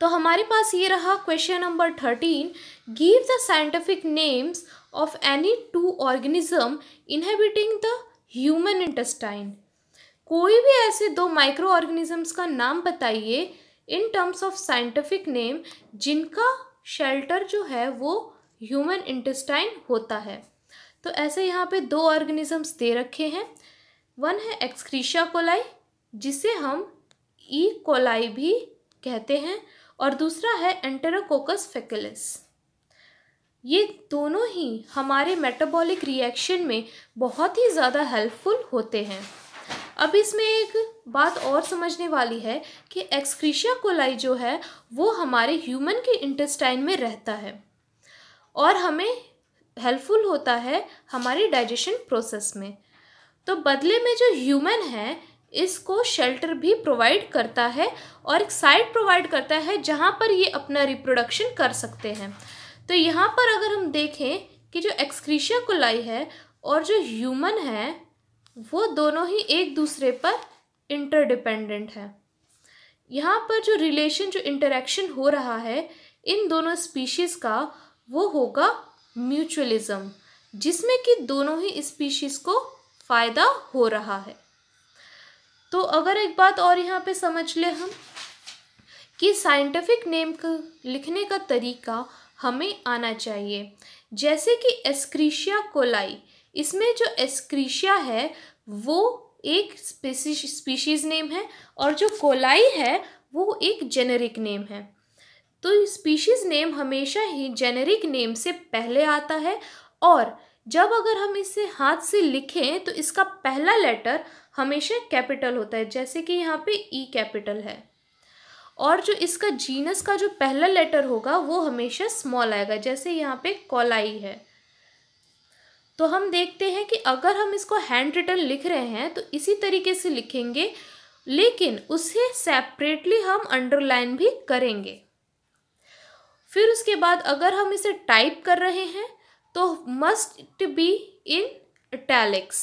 तो हमारे पास ये रहा question number thirteen give the scientific names of any two organism inhabiting the human intestine कोई भी ऐसे दो माइक्रो ऑर्गेनिजम्स का नाम बताइए in terms of scientific name जिनका शेल्टर जो है वो ह्यूमन इंटेस्टाइन होता है तो ऐसे यहाँ पे दो ऑर्गेनिजम्स दे रखे हैं वन है एक्सक्रीशा कोलाई जिसे हम ई e कोलाई भी कहते हैं और दूसरा है एंटेरोकोकस फेकुलस ये दोनों ही हमारे मेटाबॉलिक रिएक्शन में बहुत ही ज़्यादा हेल्पफुल होते हैं अब इसमें एक बात और समझने वाली है कि एक्सक्रीशिया कोलाई जो है वो हमारे ह्यूमन के इंटेस्टाइन में रहता है और हमें हेल्पफुल होता है हमारे डाइजेशन प्रोसेस में तो बदले में जो ह्यूमन है इसको शेल्टर भी प्रोवाइड करता है और एक साइट प्रोवाइड करता है जहाँ पर ये अपना रिप्रोडक्शन कर सकते हैं तो यहाँ पर अगर हम देखें कि जो एक्सक्रीशिया कोलाई है और जो ह्यूमन है वो दोनों ही एक दूसरे पर इंटरडिपेंडेंट है यहाँ पर जो रिलेशन जो इंटरेक्शन हो रहा है इन दोनों स्पीशीज़ का वो होगा म्यूचुअलिज़्म जिसमें कि दोनों ही स्पीशीज़ को फ़ायदा हो रहा है तो अगर एक बात और यहाँ पे समझ ले हम कि साइंटिफिक नेम का लिखने का तरीका हमें आना चाहिए जैसे कि एस्क्रीशिया कोलाई इसमें जो एस्क्रीशिया है वो एक स्पीशीज स्पीशीज़ नेम है और जो कोलाई है वो एक जेनरिक नेम है तो स्पीशीज़ नेम हमेशा ही जेनरिक नेम से पहले आता है और जब अगर हम इसे हाथ से लिखें तो इसका पहला लेटर हमेशा कैपिटल होता है जैसे कि यहाँ पे ई e कैपिटल है और जो इसका जीनस का जो पहला लेटर होगा वो हमेशा स्मॉल आएगा जैसे यहाँ पे कॉलाई है तो हम देखते हैं कि अगर हम इसको हैंड रिटर्न लिख रहे हैं तो इसी तरीके से लिखेंगे लेकिन उसे सेपरेटली हम अंडरलाइन भी करेंगे फिर उसके बाद अगर हम इसे टाइप कर रहे हैं So must it be in italics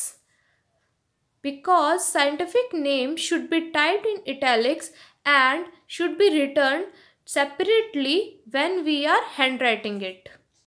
because scientific name should be typed in italics and should be written separately when we are handwriting it.